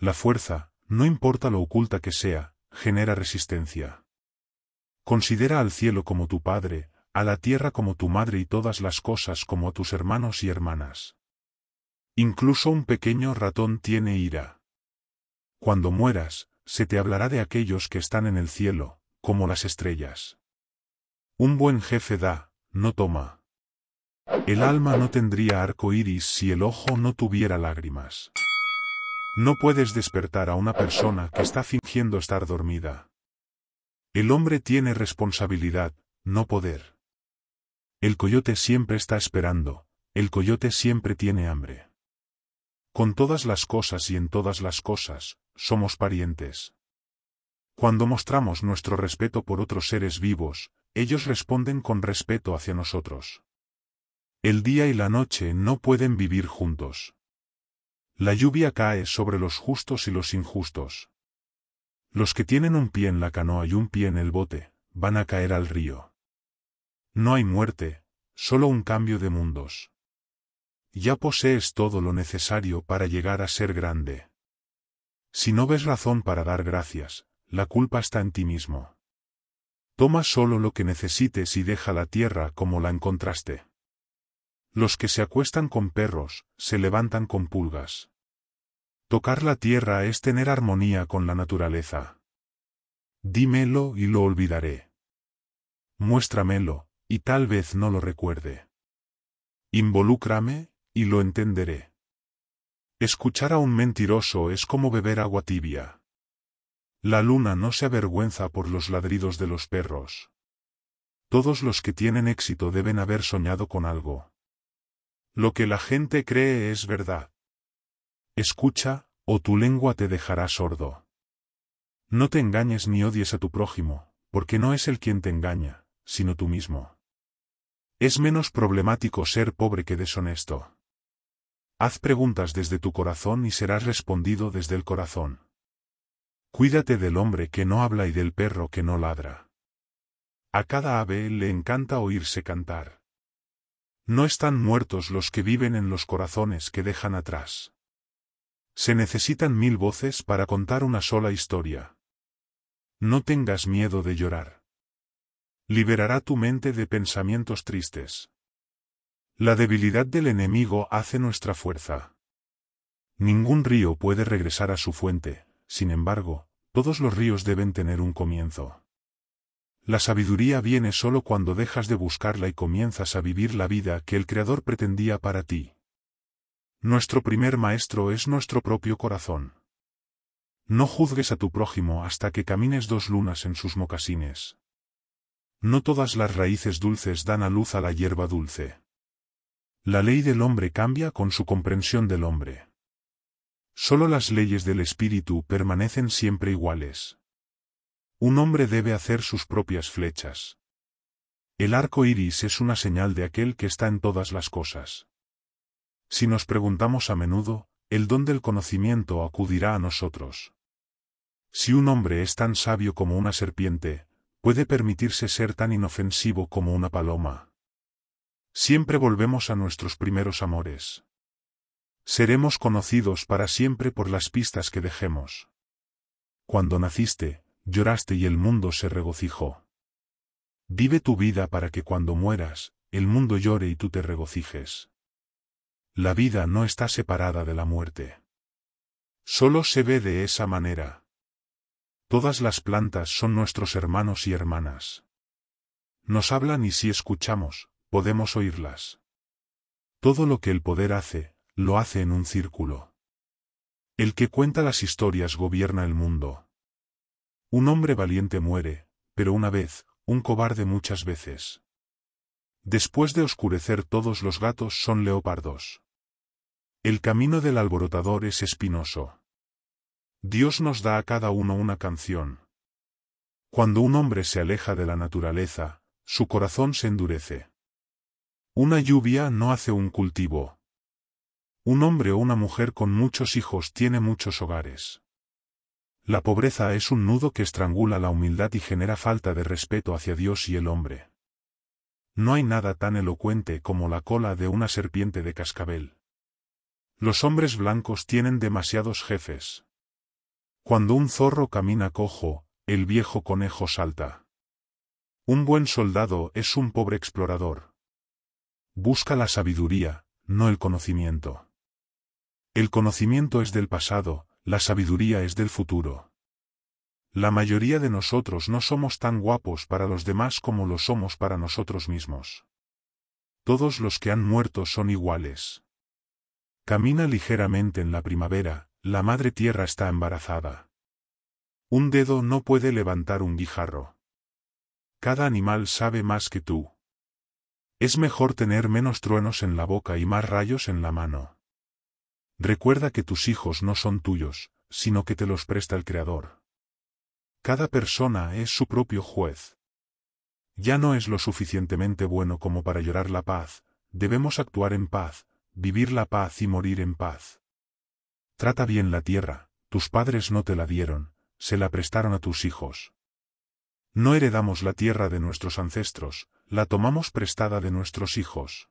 La fuerza, no importa lo oculta que sea, genera resistencia. Considera al cielo como tu padre, a la tierra como tu madre y todas las cosas como a tus hermanos y hermanas. Incluso un pequeño ratón tiene ira. Cuando mueras, se te hablará de aquellos que están en el cielo, como las estrellas. Un buen jefe da, no toma. El alma no tendría arco iris si el ojo no tuviera lágrimas. No puedes despertar a una persona que está fingiendo estar dormida. El hombre tiene responsabilidad, no poder. El coyote siempre está esperando, el coyote siempre tiene hambre. Con todas las cosas y en todas las cosas, somos parientes. Cuando mostramos nuestro respeto por otros seres vivos, ellos responden con respeto hacia nosotros. El día y la noche no pueden vivir juntos. La lluvia cae sobre los justos y los injustos. Los que tienen un pie en la canoa y un pie en el bote, van a caer al río. No hay muerte, solo un cambio de mundos. Ya posees todo lo necesario para llegar a ser grande. Si no ves razón para dar gracias, la culpa está en ti mismo. Toma solo lo que necesites y deja la tierra como la encontraste. Los que se acuestan con perros, se levantan con pulgas. Tocar la tierra es tener armonía con la naturaleza. Dímelo y lo olvidaré. Muéstramelo, y tal vez no lo recuerde. Involúcrame, y lo entenderé. Escuchar a un mentiroso es como beber agua tibia. La luna no se avergüenza por los ladridos de los perros. Todos los que tienen éxito deben haber soñado con algo. Lo que la gente cree es verdad. Escucha, o tu lengua te dejará sordo. No te engañes ni odies a tu prójimo, porque no es él quien te engaña, sino tú mismo. Es menos problemático ser pobre que deshonesto. Haz preguntas desde tu corazón y serás respondido desde el corazón. Cuídate del hombre que no habla y del perro que no ladra. A cada ave le encanta oírse cantar. No están muertos los que viven en los corazones que dejan atrás. Se necesitan mil voces para contar una sola historia. No tengas miedo de llorar. Liberará tu mente de pensamientos tristes. La debilidad del enemigo hace nuestra fuerza. Ningún río puede regresar a su fuente, sin embargo, todos los ríos deben tener un comienzo. La sabiduría viene solo cuando dejas de buscarla y comienzas a vivir la vida que el Creador pretendía para ti. Nuestro primer maestro es nuestro propio corazón. No juzgues a tu prójimo hasta que camines dos lunas en sus mocasines. No todas las raíces dulces dan a luz a la hierba dulce. La ley del hombre cambia con su comprensión del hombre. Solo las leyes del espíritu permanecen siempre iguales. Un hombre debe hacer sus propias flechas. El arco iris es una señal de aquel que está en todas las cosas. Si nos preguntamos a menudo, el don del conocimiento acudirá a nosotros. Si un hombre es tan sabio como una serpiente, puede permitirse ser tan inofensivo como una paloma. Siempre volvemos a nuestros primeros amores. Seremos conocidos para siempre por las pistas que dejemos. Cuando naciste, lloraste y el mundo se regocijó. Vive tu vida para que cuando mueras, el mundo llore y tú te regocijes. La vida no está separada de la muerte. Solo se ve de esa manera. Todas las plantas son nuestros hermanos y hermanas. Nos hablan y si escuchamos, podemos oírlas. Todo lo que el poder hace, lo hace en un círculo. El que cuenta las historias gobierna el mundo. Un hombre valiente muere, pero una vez, un cobarde muchas veces. Después de oscurecer todos los gatos son leopardos. El camino del alborotador es espinoso. Dios nos da a cada uno una canción. Cuando un hombre se aleja de la naturaleza, su corazón se endurece. Una lluvia no hace un cultivo. Un hombre o una mujer con muchos hijos tiene muchos hogares. La pobreza es un nudo que estrangula la humildad y genera falta de respeto hacia Dios y el hombre no hay nada tan elocuente como la cola de una serpiente de cascabel. Los hombres blancos tienen demasiados jefes. Cuando un zorro camina cojo, el viejo conejo salta. Un buen soldado es un pobre explorador. Busca la sabiduría, no el conocimiento. El conocimiento es del pasado, la sabiduría es del futuro. La mayoría de nosotros no somos tan guapos para los demás como lo somos para nosotros mismos. Todos los que han muerto son iguales. Camina ligeramente en la primavera, la madre tierra está embarazada. Un dedo no puede levantar un guijarro. Cada animal sabe más que tú. Es mejor tener menos truenos en la boca y más rayos en la mano. Recuerda que tus hijos no son tuyos, sino que te los presta el Creador. Cada persona es su propio juez. Ya no es lo suficientemente bueno como para llorar la paz, debemos actuar en paz, vivir la paz y morir en paz. Trata bien la tierra, tus padres no te la dieron, se la prestaron a tus hijos. No heredamos la tierra de nuestros ancestros, la tomamos prestada de nuestros hijos.